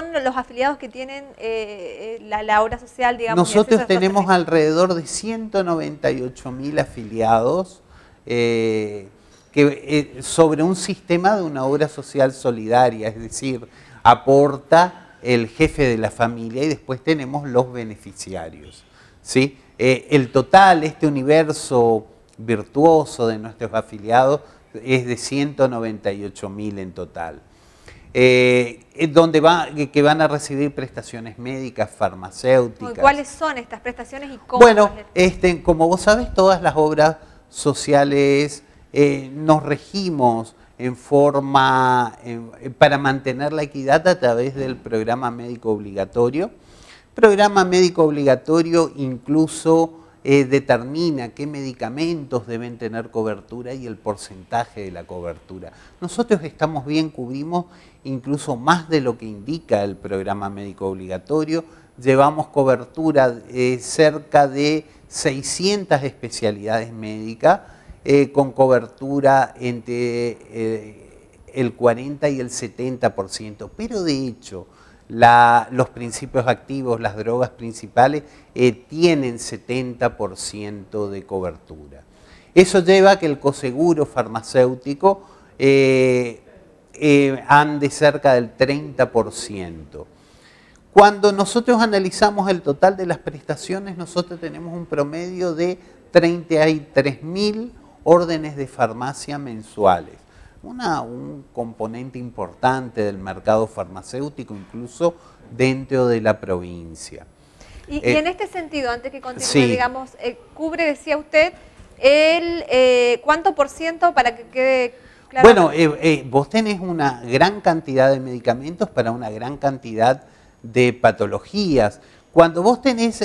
son los afiliados que tienen eh, eh, la, obra social, digamos? Nosotros tenemos alrededor de 198 mil afiliados eh, que, sobre un sistema de una obra social solidaria, es decir, aporta el jefe de la familia y después tenemos los beneficiarios. ¿sí? el total, este universo virtuoso de nuestros afiliados es de 198 mil en total. Eh, donde va, que van a recibir prestaciones médicas, farmacéuticas. ¿Cuáles son estas prestaciones y cómo? Bueno, este, como vos sabes, todas las obras sociales eh, nos regimos en forma eh, para mantener la equidad a través del programa médico obligatorio. Programa médico obligatorio incluso eh, determina qué medicamentos deben tener cobertura y el porcentaje de la cobertura. Nosotros estamos bien, cubrimos incluso más de lo que indica el programa médico obligatorio, llevamos cobertura eh, cerca de 600 especialidades médicas, eh, con cobertura entre el 40 y el 70%, pero de hecho, los principios activos, las drogas principales, eh, tienen 70% de cobertura. Eso lleva a que el coseguro farmacéutico eh, eh, ande cerca del 30%. Cuando nosotros analizamos el total de las prestaciones, nosotros tenemos un promedio de 33.000 órdenes de farmacia mensuales un componente importante del mercado farmacéutico, incluso dentro de la provincia. Y, eh, en este sentido, antes que continúe, digamos, eh, cubre, decía usted, el eh, cuánto por ciento para que quede claro. Bueno, vos tenés una gran cantidad de medicamentos para una gran cantidad de patologías. Cuando vos tenés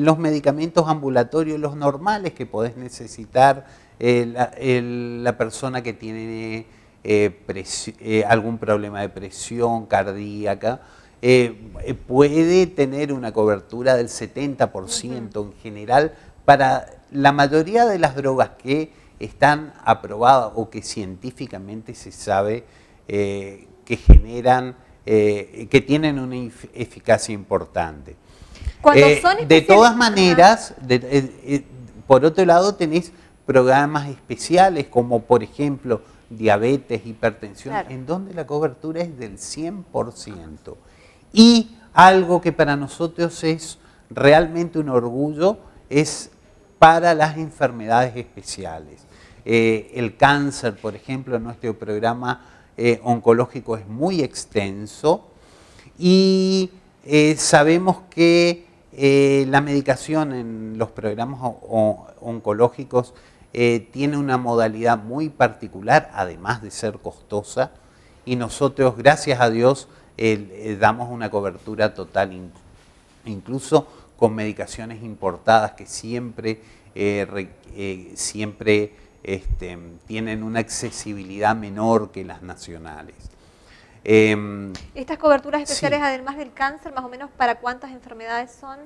los medicamentos ambulatorios, los normales que podés necesitar eh, la, persona que tiene eh, eh, algún problema de presión cardíaca, puede tener una cobertura del 70% en general para la mayoría de las drogas que están aprobadas o que científicamente se sabe que generan, que tienen una eficacia importante. de todas maneras, por otro lado tenés programas especiales como por ejemplo diabetes, hipertensión, en donde la cobertura es del 100%. Y algo que para nosotros es realmente un orgullo es para las enfermedades especiales. Eh, el cáncer, por ejemplo, en nuestro programa eh, oncológico es muy extenso y eh, sabemos que la medicación en los programas oncológicos eh, tiene una modalidad muy particular, además de ser costosa, y nosotros, gracias a Dios, eh, eh, damos una cobertura total, incluso con medicaciones importadas que siempre, siempre este, tienen una accesibilidad menor que las nacionales. Em, ¿Estas coberturas especiales, además del cáncer, más o menos para cuántas enfermedades son?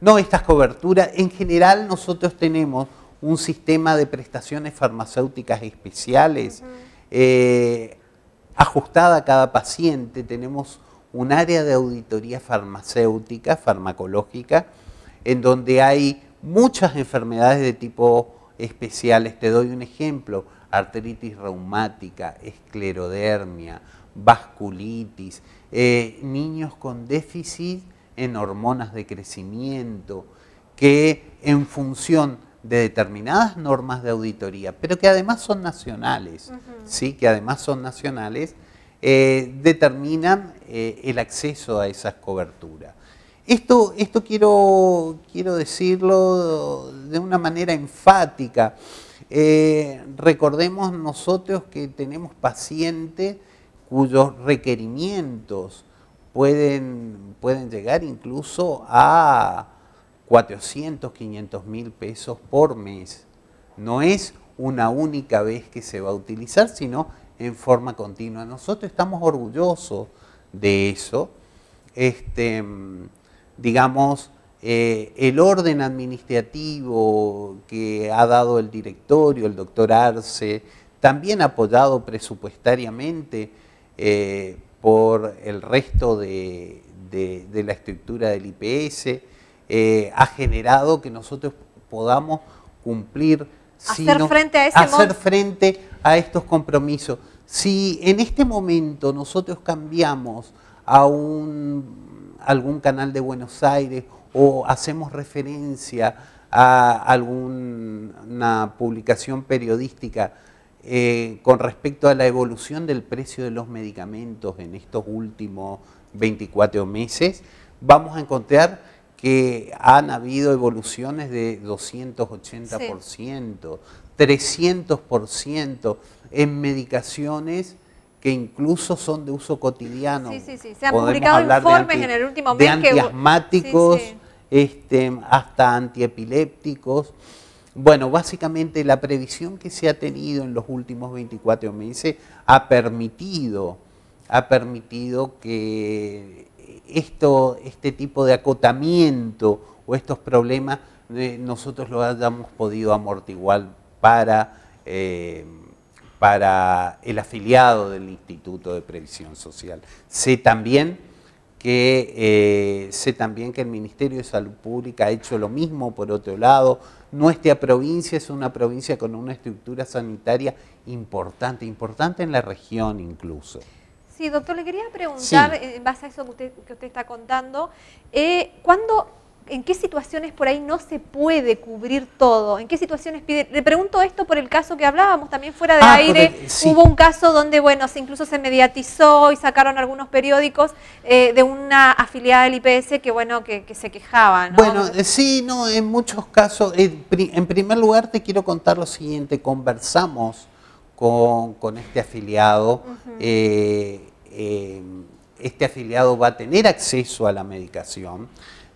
No, estas coberturas, en general nosotros tenemos un sistema de prestaciones farmacéuticas especiales, eh, ajustada a cada paciente, tenemos un área de auditoría farmacéutica, farmacológica, en donde hay muchas enfermedades de tipo especiales. Te doy un ejemplo, artritis reumática, esclerodermia, vasculitis, eh, niños con déficit en hormonas de crecimiento, que en función de determinadas normas de auditoría, pero que además son nacionales, ¿sí? que además son nacionales, eh, determinan eh, el acceso a esas coberturas. Esto, esto quiero, quiero decirlo de una manera enfática. Eh, recordemos nosotros que tenemos pacientes cuyos requerimientos pueden, pueden llegar incluso a 400, 500 mil pesos por mes. No es una única vez que se va a utilizar, sino en forma continua. Nosotros estamos orgullosos de eso. Este, digamos, eh, el orden administrativo que ha dado el directorio, el doctor Arce, también apoyado presupuestariamente eh, por el resto de la estructura del IPS, eh, ha generado que nosotros podamos cumplir. hacer frente a estos compromisos. Si en este momento nosotros cambiamos a un, algún canal de Buenos Aires o hacemos referencia a alguna publicación periodística eh, con respecto a la evolución del precio de los medicamentos en estos últimos 24 meses, vamos a encontrar que han habido evoluciones de 280%, 300% en medicaciones que incluso son de uso cotidiano. Sí, sí, sí. Se han publicado informes en el último mes. De antiasmáticos, que... Este, hasta antiepilépticos. Bueno, básicamente la previsión que se ha tenido en los últimos 24 meses ha permitido, ha permitido que esto, este tipo de acotamiento o estos problemas eh, nosotros lo hayamos podido amortiguar para, eh, para el afiliado del Instituto de Previsión Social. Sé también, que, eh, sé también que el Ministerio de Salud Pública ha hecho lo mismo por otro lado. Nuestra provincia es una provincia con una estructura sanitaria importante, importante en la región incluso. Sí, doctor, le quería preguntar, en base a eso que usted, está contando, eh, ¿En qué situaciones por ahí no se puede cubrir todo? ¿En qué situaciones pide? Le pregunto esto por el caso que hablábamos también fuera de ah, aire. Hubo un caso donde, bueno, incluso se mediatizó y sacaron algunos periódicos eh, de una afiliada del IPS que, bueno, que, se quejaban. ¿no? Bueno, eh, sí, no, en muchos casos. en primer lugar, te quiero contar lo siguiente. Conversamos con, este afiliado. Eh, este afiliado va a tener acceso a la medicación,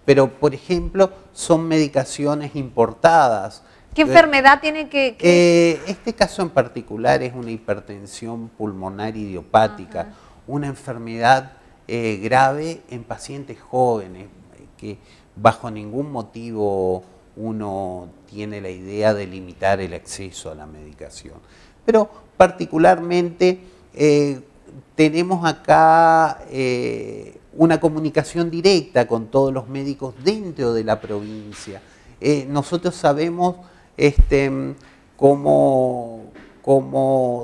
pero por ejemplo son medicaciones importadas. ¿Qué eh, enfermedad tiene que...? Eh, este caso en particular es una hipertensión pulmonar idiopática, una enfermedad grave en pacientes jóvenes, que bajo ningún motivo uno tiene la idea de limitar el acceso a la medicación. Pero particularmente tenemos acá eh, una comunicación directa con todos los médicos dentro de la provincia. Eh, nosotros sabemos este, cómo,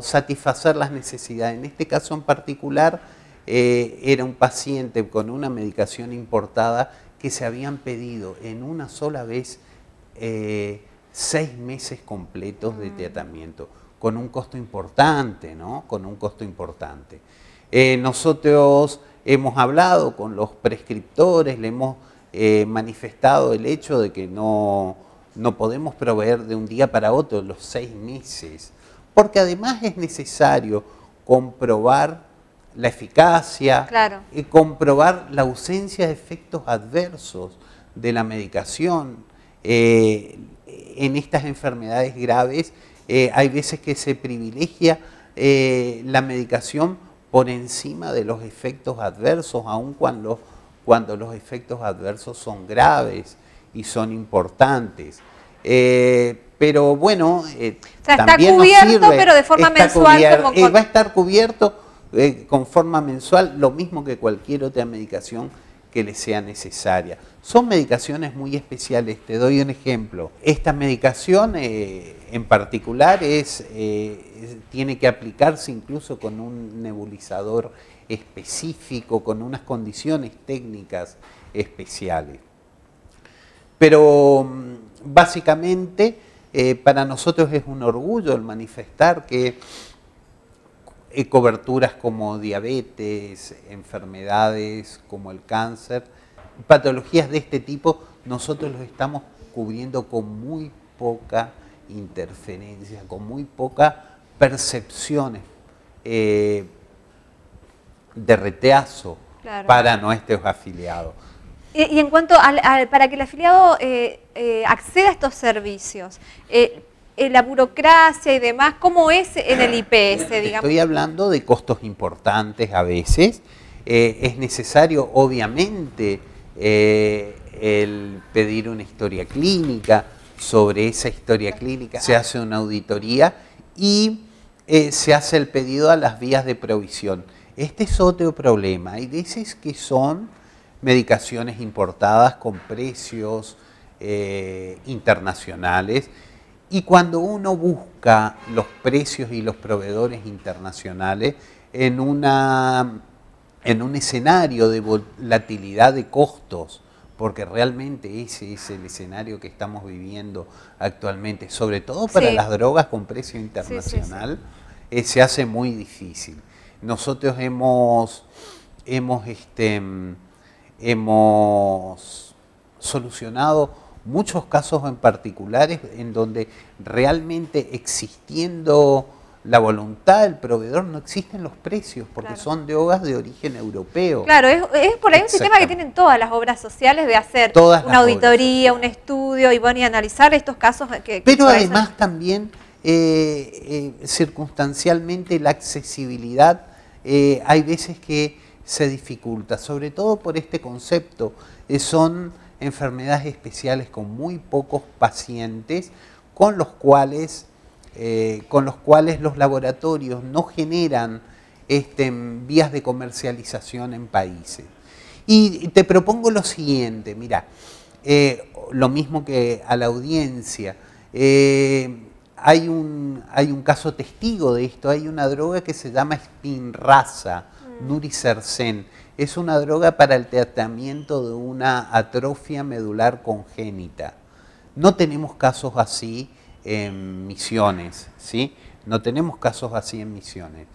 satisfacer las necesidades. En este caso en particular eh, era un paciente con una medicación importada que se habían pedido en una sola vez seis meses completos de mm. tratamiento con un costo importante, ¿no? Con un costo importante. Eh, nosotros hemos hablado con los prescriptores, le hemos eh, manifestado el hecho de que no, podemos proveer de un día para otro los seis meses, porque además es necesario comprobar la eficacia y comprobar la ausencia de efectos adversos de la medicación eh, en estas enfermedades graves eh, hay veces que se privilegia eh, la medicación por encima de los efectos adversos, aun cuando, cuando los efectos adversos son graves y son importantes. Eh, pero bueno, está cubierto, pero de forma mensual. Como va a estar cubierto con forma mensual, lo mismo que cualquier otra medicación que le sea necesaria. Son medicaciones muy especiales, te doy un ejemplo. Esta medicación eh, en particular eh, es, tiene que aplicarse incluso con un nebulizador específico, con unas condiciones técnicas especiales. Pero mm, básicamente eh, para nosotros es un orgullo el manifestar que eh, coberturas como diabetes, enfermedades como el cáncer, patologías de este tipo, nosotros los estamos cubriendo con muy poca interferencia, con muy poca percepción eh, de reteazo para nuestros afiliados. Y, en cuanto a, para que el afiliado eh, acceda a estos servicios, eh, la burocracia y demás, ¿cómo es en el IPS? Estoy hablando de costos importantes a veces. Eh, es necesario, obviamente, eh, el pedir una historia clínica. Sobre esa historia clínica se hace una auditoría y se hace el pedido a las vías de provisión. Este es otro problema. Hay veces que son medicaciones importadas con precios internacionales y cuando uno busca los precios y los proveedores internacionales en, una, en un escenario de volatilidad de costos, porque realmente ese es el escenario que estamos viviendo actualmente, sobre todo para las drogas con precio internacional, eh, se hace muy difícil. Nosotros hemos, hemos, este, mm, hemos solucionado muchos casos en particulares en donde realmente existiendo la voluntad del proveedor no existen los precios porque son de obras de origen europeo. Claro, es, por ahí un sistema que tienen todas las obras sociales de hacer una auditoría, un estudio y bueno, y analizar estos casos que... Pero además también eh, eh, circunstancialmente la accesibilidad eh, hay veces que se dificulta, sobre todo por este concepto. son enfermedades especiales con muy pocos pacientes, con los cuales, eh, con los, cuales los laboratorios no generan este, vías de comercialización en países. Y te propongo lo siguiente, mira, eh, lo mismo que a la audiencia, eh, hay, un, hay un caso testigo de esto, hay una droga que se llama espinraza, Nuricercén. Es una droga para el tratamiento de una atrofia medular congénita. No tenemos casos así en misiones, ¿sí? No tenemos casos así en misiones.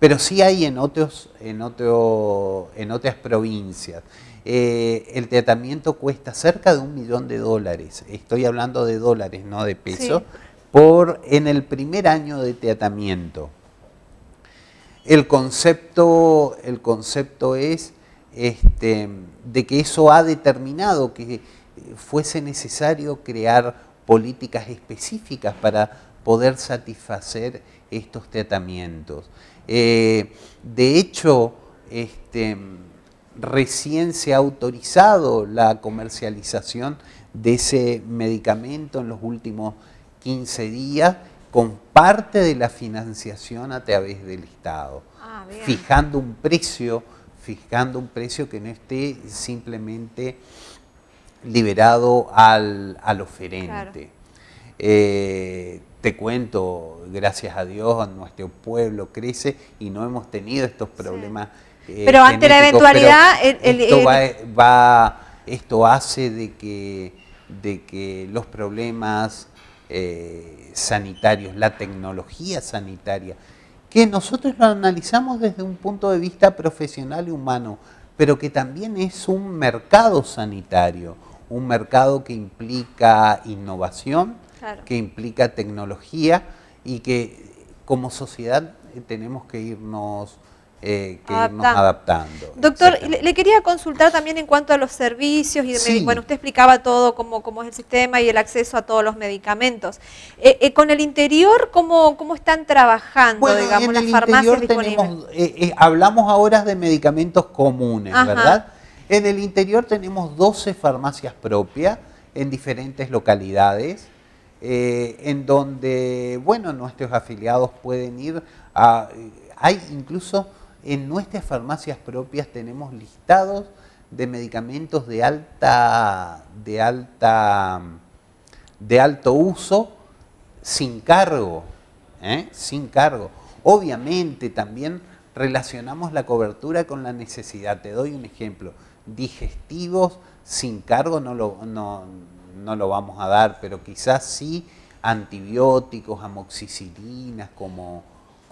Pero sí hay en, otros, en, en otras provincias. Eh, el tratamiento cuesta cerca de un millón de dólares. Estoy hablando de dólares, no de peso. Por, en el primer año de tratamiento. El concepto, es este, de que eso ha determinado que fuese necesario crear políticas específicas para poder satisfacer estos tratamientos. Eh, de hecho, este, recién se ha autorizado la comercialización de ese medicamento en los últimos 15 días con parte de la financiación a través del Estado, ah, fijando un precio, fijando un precio que no esté simplemente liberado al, oferente. Eh, te cuento, gracias a Dios, nuestro pueblo crece y no hemos tenido estos problemas. Eh, pero ante la eventualidad, esto, esto hace de que, de que los problemas eh, sanitarios, la tecnología sanitaria, que nosotros lo analizamos desde un punto de vista profesional y humano, pero que también es un mercado sanitario, un mercado que implica innovación, que implica tecnología y que como sociedad tenemos que irnos eh, que adaptando. adaptando. Doctor, le, quería consultar también en cuanto a los servicios, y bueno, usted explicaba todo, cómo, es el sistema y el acceso a todos los medicamentos. Eh, eh, ¿Con el interior cómo, están trabajando, digamos, las farmacias tenemos, hablamos ahora de medicamentos comunes, ¿verdad? En el interior tenemos 12 farmacias propias en diferentes localidades. en donde, bueno, nuestros afiliados pueden ir a... Hay incluso en nuestras farmacias propias tenemos listados de medicamentos de alta, de alta, de alto uso sin cargo, ¿eh? sin cargo. Obviamente también relacionamos la cobertura con la necesidad. Te doy un ejemplo. Digestivos sin cargo no no, no lo vamos a dar, pero quizás sí antibióticos, amoxicilinas como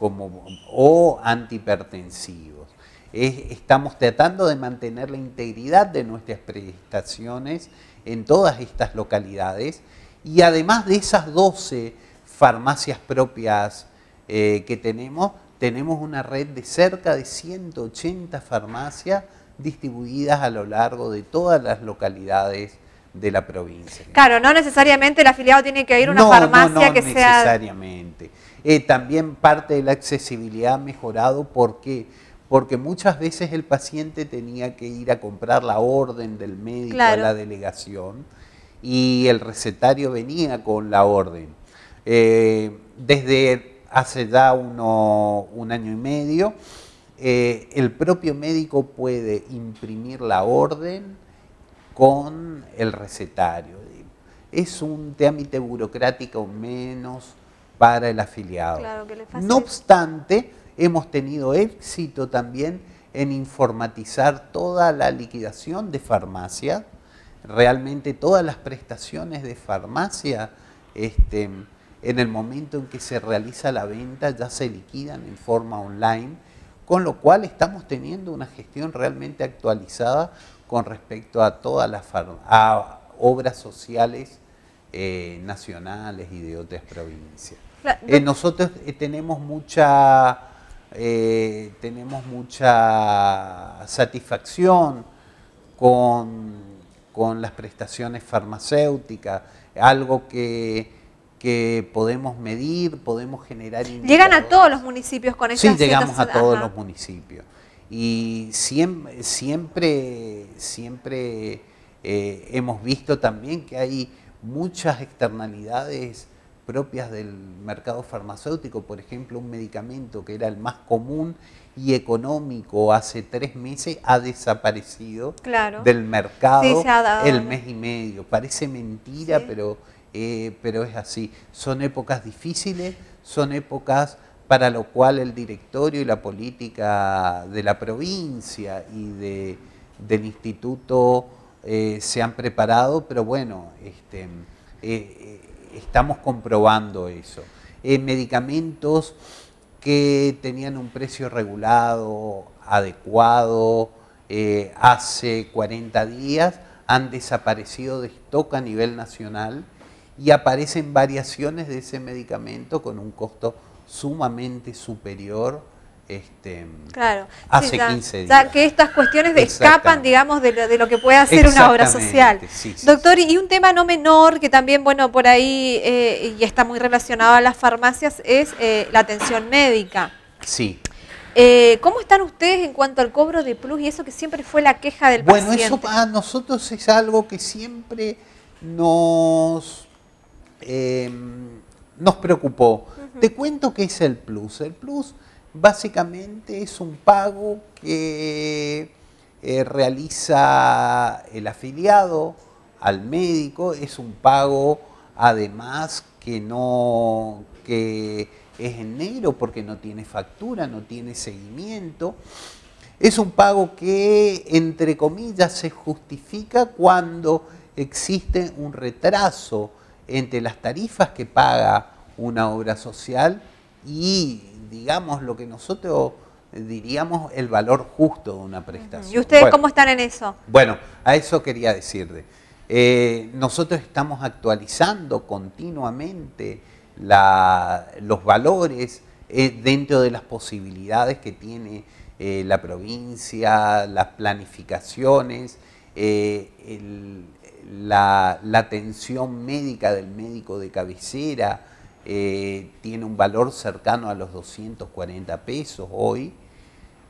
como, o antihipertensivos. estamos tratando de mantener la integridad de nuestras prestaciones en todas estas localidades y además de esas 12 farmacias propias eh, que tenemos, tenemos una red de cerca de 180 farmacias distribuidas a lo largo de todas las localidades de la provincia. Claro, no necesariamente el afiliado tiene que ir a una farmacia que sea... No, necesariamente. Eh, también parte de la accesibilidad ha mejorado ¿Por qué? porque muchas veces el paciente tenía que ir a comprar la orden del médico a la delegación y el recetario venía con la orden. Eh, desde hace ya uno, un año y medio, eh, el propio médico puede imprimir la orden con el recetario. Es un trámite burocrático menos, para el afiliado. no obstante, hemos tenido éxito también en informatizar toda la liquidación de farmacia, realmente todas las prestaciones de farmacia, este, en el momento en que se realiza la venta ya se liquidan en forma online, con lo cual estamos teniendo una gestión realmente actualizada con respecto a todas las obras sociales eh, nacionales y de otras provincias. Eh, nosotros eh, tenemos mucha, tenemos mucha satisfacción con, las prestaciones farmacéuticas, algo que podemos medir, podemos generar... Llegan a todos los municipios con esas Sí, llegamos a todos los municipios. Y siempre, siempre, hemos visto también que hay muchas externalidades propias del mercado farmacéutico, por ejemplo, un medicamento que era el más común y económico hace tres meses ha desaparecido del mercado el mes y medio. Parece mentira, pero, eh, pero es así. Son épocas difíciles, son épocas para lo cual el directorio y la política de la provincia y del instituto eh, se han preparado, pero bueno, este, eh, eh, estamos comprobando eso. medicamentos que tenían un precio regulado, adecuado, hace 40 días, han desaparecido de stock a nivel nacional y aparecen variaciones de ese medicamento con un costo sumamente superior este, claro. hace 15 días. que estas cuestiones escapan, digamos, de lo, que puede hacer una obra social. Doctor, y un tema no menor que también, bueno, por ahí, eh, y está muy relacionado a las farmacias, es eh, la atención médica. Sí. Eh, ¿Cómo están ustedes en cuanto al cobro de plus y eso que siempre fue la queja del bueno, paciente? Bueno, eso a nosotros es algo que siempre nos, em, nos preocupó. Te cuento qué es el plus. El plus básicamente es un pago que eh, realiza el afiliado al médico, es un pago además que no que es en negro porque no tiene factura, no tiene seguimiento. Es un pago que, entre comillas, se justifica cuando existe un retraso entre las tarifas que paga una obra social y digamos lo que nosotros eh, diríamos el valor justo de una prestación. ¿Y ustedes cómo están en eso? Bueno, a eso quería decirle. Eh, nosotros estamos actualizando continuamente los valores eh, dentro de las posibilidades que tiene la provincia, las planificaciones, la atención médica del médico de cabecera, eh, tiene un valor cercano a los 240 pesos hoy,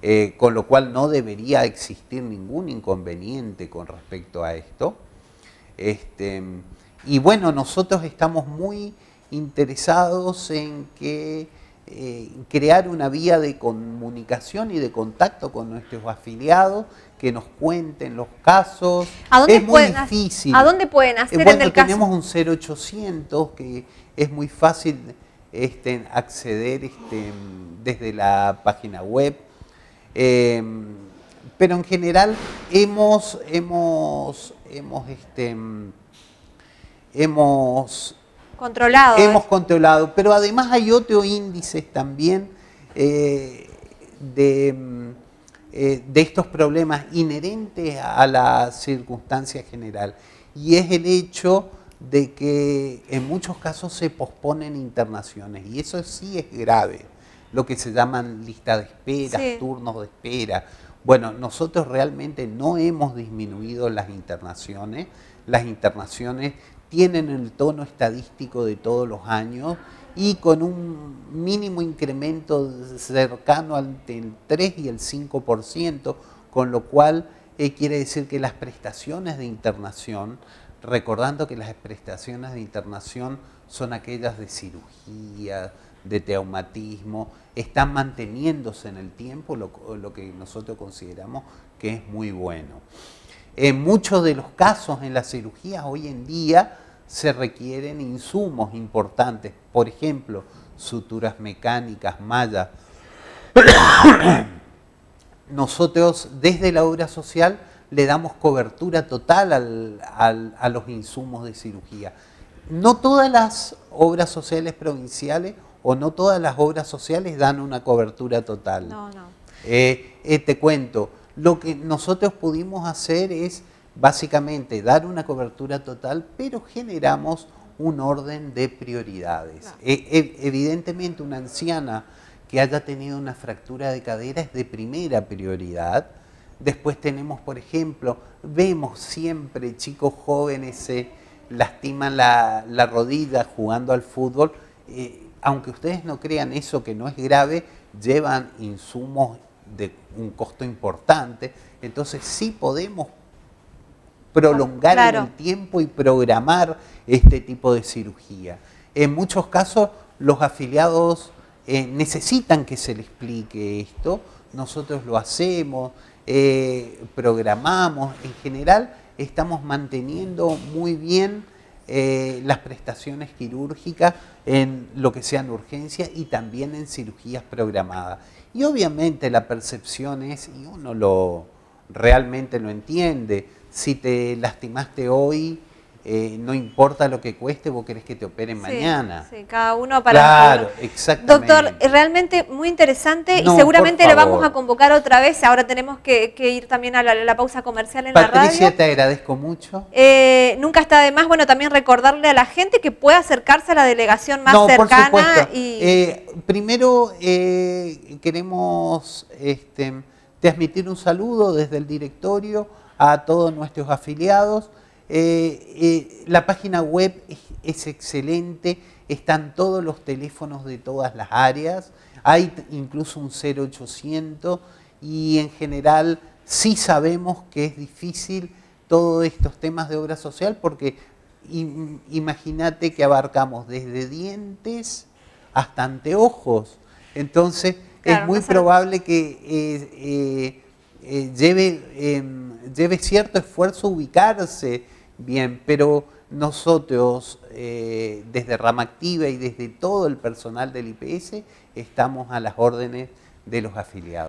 eh, con lo cual no debería existir ningún inconveniente con respecto a esto. Este, y bueno, nosotros estamos muy interesados en que eh, crear una vía de comunicación y de contacto con nuestros afiliados que nos cuenten los casos. ¿A dónde es muy difícil. ¿A dónde pueden hacer eh, en el tenemos un 0800 que es muy fácil este, acceder este, desde la página web. Em, pero en general hemos, hemos, hemos, este, hemos controlado. ¿eh? Hemos controlado. Pero además hay otros índices también eh, de eh, de estos problemas inherentes a la circunstancia general. Y es el hecho de que en muchos casos se posponen internaciones y eso sí es grave, lo que se llaman lista de espera, turnos de espera. Bueno, nosotros realmente no hemos disminuido las internaciones, las internaciones tienen el tono estadístico de todos los años y con un mínimo incremento cercano entre el 3 y el 5%, con lo cual eh, quiere decir que las prestaciones de internación, recordando que las prestaciones de internación son aquellas de cirugía, de teumatismo, están manteniéndose en el tiempo, lo, lo que nosotros consideramos que es muy bueno. En muchos de los casos en las cirugías hoy en día, se requieren insumos importantes, por ejemplo, suturas mecánicas, mallas. Nosotros desde la obra social le damos cobertura total a los insumos de cirugía. No todas las obras sociales provinciales o no todas las obras sociales dan una cobertura total. No, no. Eh, eh, te cuento, lo que nosotros pudimos hacer es básicamente dar una cobertura total, pero generamos un orden de prioridades. E, e, evidentemente una anciana que haya tenido una fractura de cadera es de primera prioridad. Después tenemos, por ejemplo, vemos siempre chicos jóvenes se lastiman la, rodilla jugando al fútbol. Eh, aunque ustedes no crean eso que no es grave, llevan insumos de un costo importante. Entonces sí podemos prolongar el tiempo y programar este tipo de cirugía. En muchos casos los afiliados eh, necesitan que se les explique esto, nosotros lo hacemos, eh, programamos, en general estamos manteniendo muy bien eh, las prestaciones quirúrgicas en lo que sean urgencias y también en cirugías programadas. Y obviamente la percepción es, y uno lo, realmente lo entiende, si te lastimaste hoy, eh, no importa lo que cueste, vos querés que te operen mañana. Sí, cada uno para... Claro, Doctor, realmente muy interesante y seguramente lo vamos a convocar otra vez. Ahora tenemos que, ir también a la, pausa comercial en la radio. Patricia, te agradezco mucho. Eh, nunca está de más, bueno, también recordarle a la gente que puede acercarse a la delegación más cercana. y... Eh, primero queremos... Este, transmitir un saludo desde el directorio a todos nuestros afiliados. Eh, eh, la página web es, excelente, están todos los teléfonos de todas las áreas, hay incluso un 0800 y en general sí sabemos que es difícil todos estos temas de obra social porque imagínate que abarcamos desde dientes hasta anteojos. Entonces, es muy probable que eh, eh, eh, lleve, em, lleve cierto esfuerzo ubicarse bien, pero nosotros desde Rama Activa y desde todo el personal del IPS estamos a las órdenes de los afiliados.